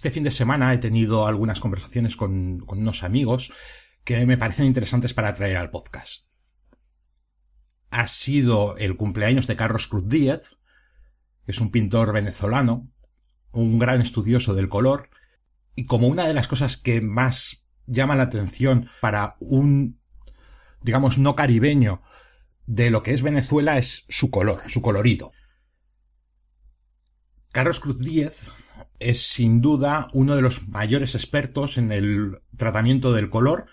Este fin de semana he tenido algunas conversaciones con, unos amigos que me parecen interesantes para traer al podcast. Ha sido el cumpleaños de Carlos Cruz Díez, que es un pintor venezolano, un gran estudioso del color, y como una de las cosas que más llama la atención para un, digamos, no caribeño de lo que es Venezuela es su color, su colorido. Carlos Cruz Díez es sin duda uno de los mayores expertos en el tratamiento del color,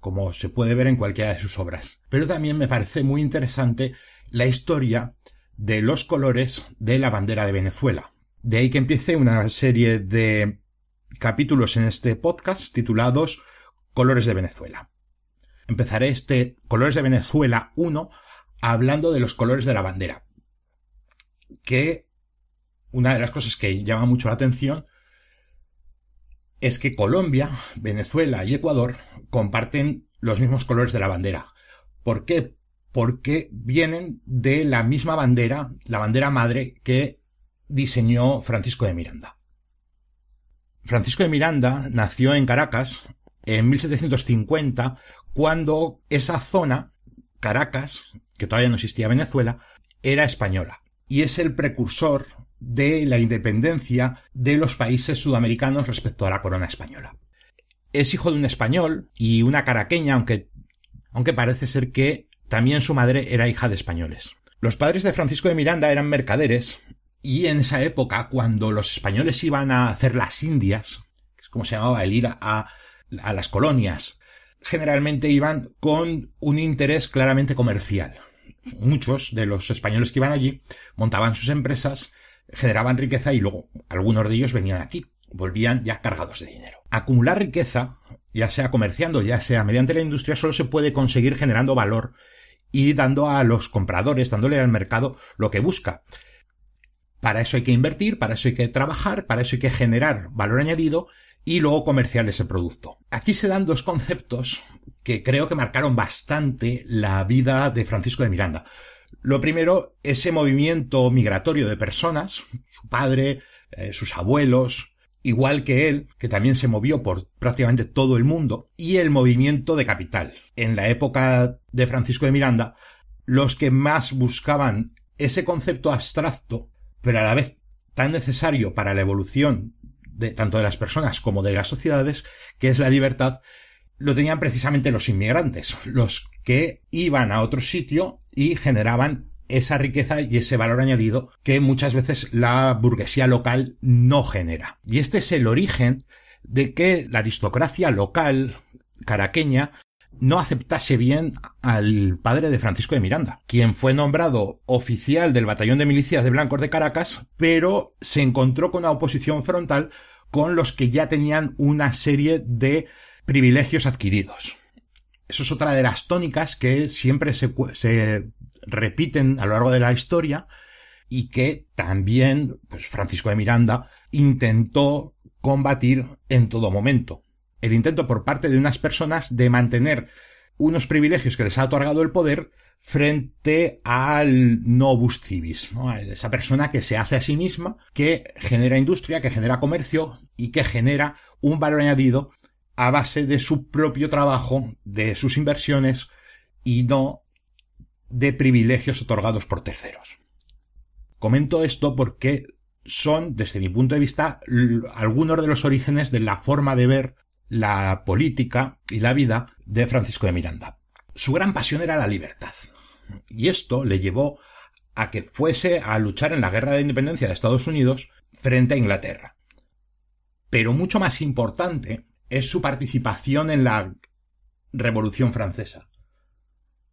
como se puede ver en cualquiera de sus obras. Pero también me parece muy interesante la historia de los colores de la bandera de Venezuela. De ahí que empiece una serie de capítulos en este podcast titulados Colores de Venezuela. Empezaré este Colores de Venezuela 1 hablando de los colores de la bandera, que una de las cosas que llama mucho la atención es que Colombia, Venezuela y Ecuador comparten los mismos colores de la bandera. ¿Por qué? Porque vienen de la misma bandera, la bandera madre que diseñó Francisco de Miranda. Francisco de Miranda nació en Caracas en 1750, cuando esa zona, Caracas, que todavía no existía Venezuela, era española. Y es el precursor de la independencia de los países sudamericanos respecto a la corona española. Es hijo de un español y una caraqueña, aunque, aunque parece ser que también su madre era hija de españoles. Los padres de Francisco de Miranda eran mercaderes y en esa época, cuando los españoles iban a hacer las Indias, que es como se llamaba el ir a las colonias, generalmente iban con un interés claramente comercial. Muchos de los españoles que iban allí montaban sus empresas generaban riqueza y luego algunos de ellos venían aquí, volvían ya cargados de dinero. Acumular riqueza, ya sea comerciando, ya sea mediante la industria, solo se puede conseguir generando valor y dando a los compradores, dándole al mercado lo que busca. Para eso hay que invertir, para eso hay que trabajar, para eso hay que generar valor añadido y luego comerciar ese producto. Aquí se dan dos conceptos que creo que marcaron bastante la vida de Francisco de Miranda. Lo primero, ese movimiento migratorio de personas, su padre, eh, sus abuelos, igual que él, que también se movió por prácticamente todo el mundo, y el movimiento de capital. En la época de Francisco de Miranda, los que más buscaban ese concepto abstracto, pero a la vez tan necesario para la evolución de, tanto de las personas como de las sociedades, que es la libertad, lo tenían precisamente los inmigrantes, los que iban a otro sitio y generaban esa riqueza y ese valor añadido que muchas veces la burguesía local no genera. Y este es el origen de que la aristocracia local caraqueña no aceptase bien al padre de Francisco de Miranda, quien fue nombrado oficial del batallón de milicias de blancos de Caracas, pero se encontró con una oposición frontal con los que ya tenían una serie de privilegios adquiridos. Eso es otra de las tónicas que siempre se, repiten a lo largo de la historia y que también pues, Francisco de Miranda intentó combatir en todo momento. El intento por parte de unas personas de mantener unos privilegios que les ha otorgado el poder frente al nobus civis, esa persona que se hace a sí misma, que genera industria, que genera comercio y que genera un valor añadido a base de su propio trabajo, de sus inversiones y no de privilegios otorgados por terceros. Comento esto porque son, desde mi punto de vista, algunos de los orígenes de la forma de ver la política y la vida de Francisco de Miranda. Su gran pasión era la libertad. Y esto le llevó a que fuese a luchar en la guerra de independencia de Estados Unidos frente a Inglaterra. Pero mucho más importante es su participación en la Revolución Francesa,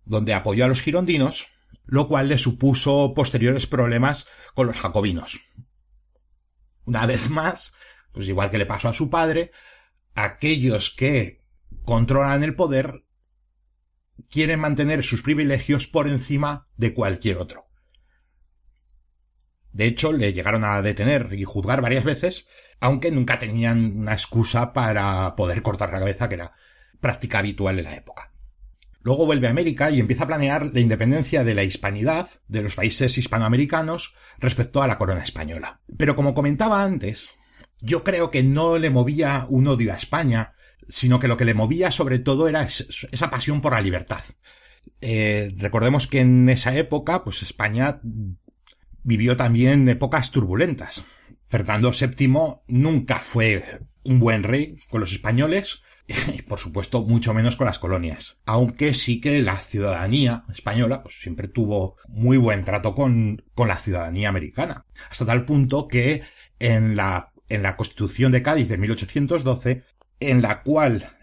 donde apoyó a los girondinos, lo cual le supuso posteriores problemas con los jacobinos. Una vez más, pues igual que le pasó a su padre, aquellos que controlan el poder quieren mantener sus privilegios por encima de cualquier otro. De hecho, le llegaron a detener y juzgar varias veces, aunque nunca tenían una excusa para poder cortar la cabeza, que era práctica habitual en la época. Luego vuelve a América y empieza a planear la independencia de la hispanidad de los países hispanoamericanos respecto a la corona española. Pero como comentaba antes, yo creo que no le movía un odio a España, sino que lo que le movía sobre todo era esa pasión por la libertad. Eh, recordemos que en esa época, pues España vivió también épocas turbulentas. Fernando VII nunca fue un buen rey con los españoles y por supuesto mucho menos con las colonias. Aunque sí que la ciudadanía española pues, siempre tuvo muy buen trato con, con la ciudadanía americana. Hasta tal punto que en la, en la Constitución de Cádiz de 1812, en la cual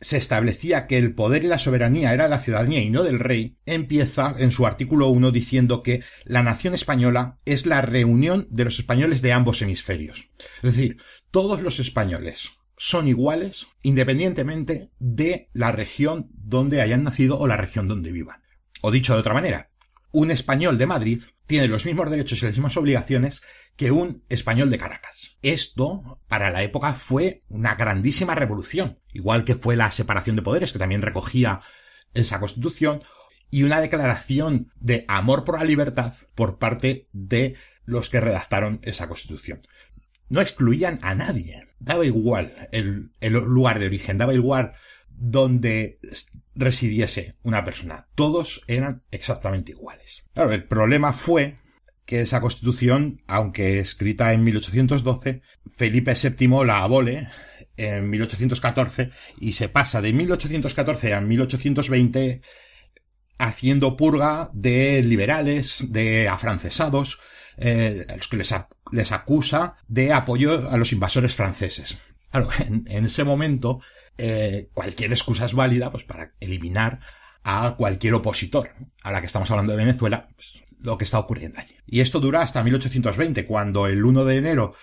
se establecía que el poder y la soberanía era de la ciudadanía y no del rey, empieza en su artículo 1 diciendo que la nación española es la reunión de los españoles de ambos hemisferios. Es decir, todos los españoles son iguales independientemente de la región donde hayan nacido o la región donde vivan. O dicho de otra manera, un español de Madrid tiene los mismos derechos y las mismas obligaciones que un español de Caracas. Esto, para la época, fue una grandísima revolución, igual que fue la separación de poderes, que también recogía esa constitución, y una declaración de amor por la libertad por parte de los que redactaron esa constitución. No excluían a nadie, daba igual el, lugar de origen, daba igual donde residiese una persona. Todos eran exactamente iguales. Claro, el problema fue que esa constitución, aunque escrita en 1812, Felipe VII la abole en 1814 y se pasa de 1814 a 1820 haciendo purga de liberales, de afrancesados, eh, los que les, les acusa de apoyo a los invasores franceses. en, ese momento eh, cualquier excusa es válida pues, para eliminar a cualquier opositor. Ahora que estamos hablando de Venezuela, pues, lo que está ocurriendo allí. Y esto dura hasta 1820, cuando el 1 de enero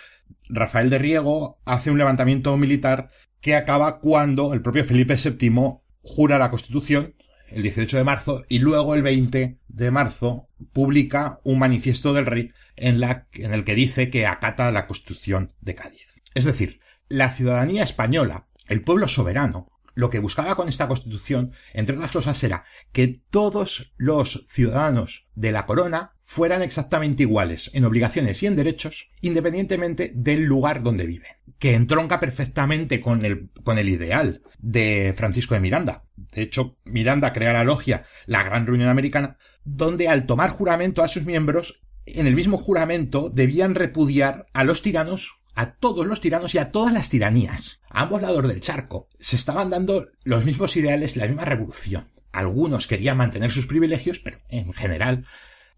Rafael de Riego hace un levantamiento militar que acaba cuando el propio Felipe VII jura la Constitución el 18 de marzo y luego el 20 de marzo publica un manifiesto del rey en, en el que dice que acata la Constitución de Cádiz. Es decir, la ciudadanía española, el pueblo soberano, lo que buscaba con esta constitución, entre otras cosas, era que todos los ciudadanos de la corona fueran exactamente iguales en obligaciones y en derechos, independientemente del lugar donde viven, que entronca perfectamente con el, con el ideal de Francisco de Miranda. De hecho, Miranda crea la logia, la Gran Reunión Americana, donde al tomar juramento a sus miembros, en el mismo juramento debían repudiar a los tiranos a todos los tiranos y a todas las tiranías. A ambos lados del charco se estaban dando los mismos ideales, la misma revolución. Algunos querían mantener sus privilegios, pero en general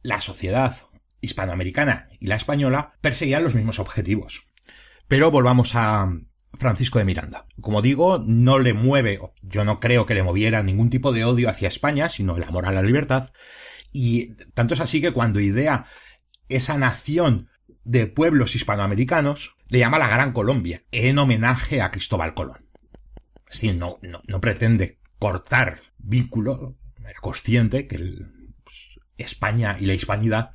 la sociedad hispanoamericana y la española perseguían los mismos objetivos. Pero volvamos a Francisco de Miranda. Como digo, no le mueve, yo no creo que le moviera ningún tipo de odio hacia España, sino el amor a la libertad. Y tanto es así que cuando idea esa nación de pueblos hispanoamericanos, le llama la Gran Colombia, en homenaje a Cristóbal Colón. ...es no, no, pretende cortar vínculos, consciente que pues, España y la hispanidad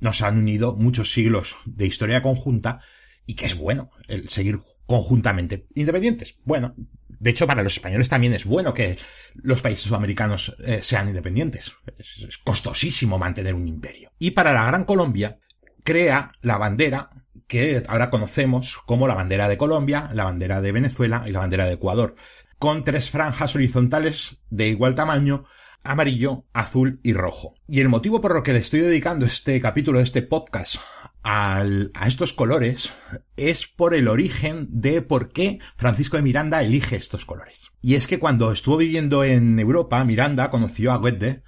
nos han unido muchos siglos de historia conjunta y que es bueno el seguir conjuntamente independientes. Bueno, de hecho para los españoles también es bueno que los países sudamericanos eh, sean independientes. es costosísimo mantener un imperio. Y para la Gran Colombia crea la bandera que ahora conocemos como la bandera de Colombia, la bandera de Venezuela y la bandera de Ecuador, con tres franjas horizontales de igual tamaño, amarillo, azul y rojo. Y el motivo por lo que le estoy dedicando este capítulo, este podcast, a estos colores es por el origen de por qué Francisco de Miranda elige estos colores. Y es que cuando estuvo viviendo en Europa, Miranda conoció a Goethe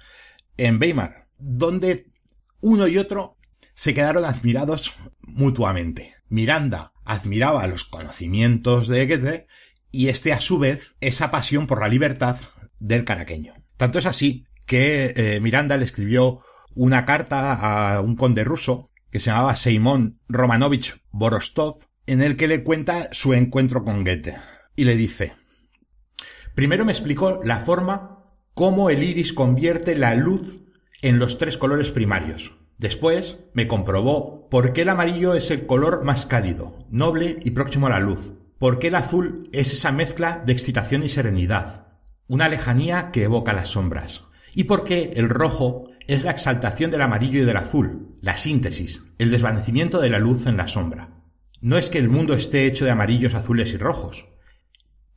en Weimar, donde uno y otro se quedaron admirados mutuamente. Miranda admiraba los conocimientos de Goethe y este a su vez esa pasión por la libertad del caraqueño. Tanto es así que eh, Miranda le escribió una carta a un conde ruso que se llamaba Seimón Romanovich Borostov, en el que le cuenta su encuentro con Goethe. Y le dice, primero me explicó la forma cómo el iris convierte la luz en los tres colores primarios, Después me comprobó por qué el amarillo es el color más cálido, noble y próximo a la luz, por qué el azul es esa mezcla de excitación y serenidad, una lejanía que evoca las sombras, y por qué el rojo es la exaltación del amarillo y del azul, la síntesis, el desvanecimiento de la luz en la sombra. No es que el mundo esté hecho de amarillos, azules y rojos.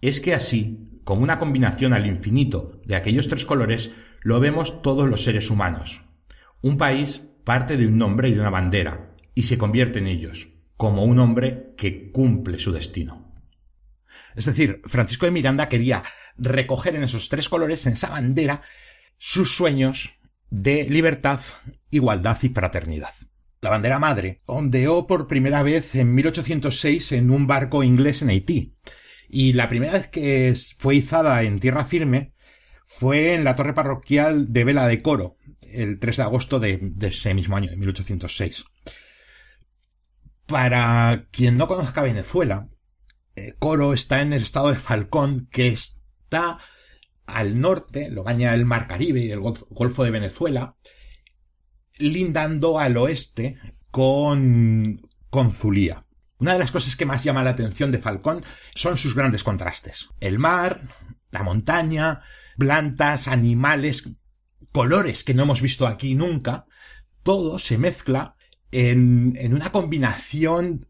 Es que así, con una combinación al infinito de aquellos tres colores, lo vemos todos los seres humanos. Un país parte de un nombre y de una bandera, y se convierte en ellos, como un hombre que cumple su destino. Es decir, Francisco de Miranda quería recoger en esos tres colores, en esa bandera, sus sueños de libertad, igualdad y fraternidad. La bandera madre ondeó por primera vez en 1806 en un barco inglés en Haití, y la primera vez que fue izada en tierra firme fue en la torre parroquial de Vela de Coro, el 3 de agosto de, ese mismo año, de 1806. Para quien no conozca Venezuela, eh, Coro está en el estado de Falcón, que está al norte, lo baña el Mar Caribe y el Golfo de Venezuela, lindando al oeste con, con Zulía. Una de las cosas que más llama la atención de Falcón son sus grandes contrastes. El mar, la montaña, plantas, animales colores que no hemos visto aquí nunca, todo se mezcla en, una combinación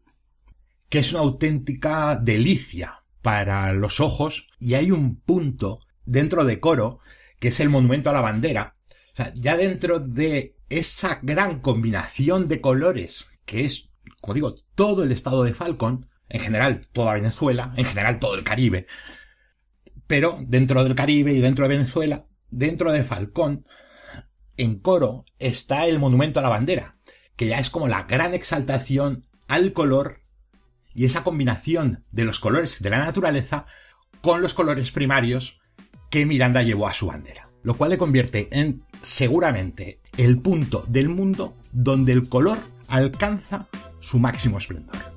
que es una auténtica delicia para los ojos y hay un punto dentro de coro que es el monumento a la bandera. O sea, ya dentro de esa gran combinación de colores que es, como digo, todo el estado de Falcon, en general toda Venezuela, en general todo el Caribe, pero dentro del Caribe y dentro de Venezuela dentro de Falcón, en coro, está el monumento a la bandera, que ya es como la gran exaltación al color y esa combinación de los colores de la naturaleza con los colores primarios que Miranda llevó a su bandera, lo cual le convierte en seguramente el punto del mundo donde el color alcanza su máximo esplendor.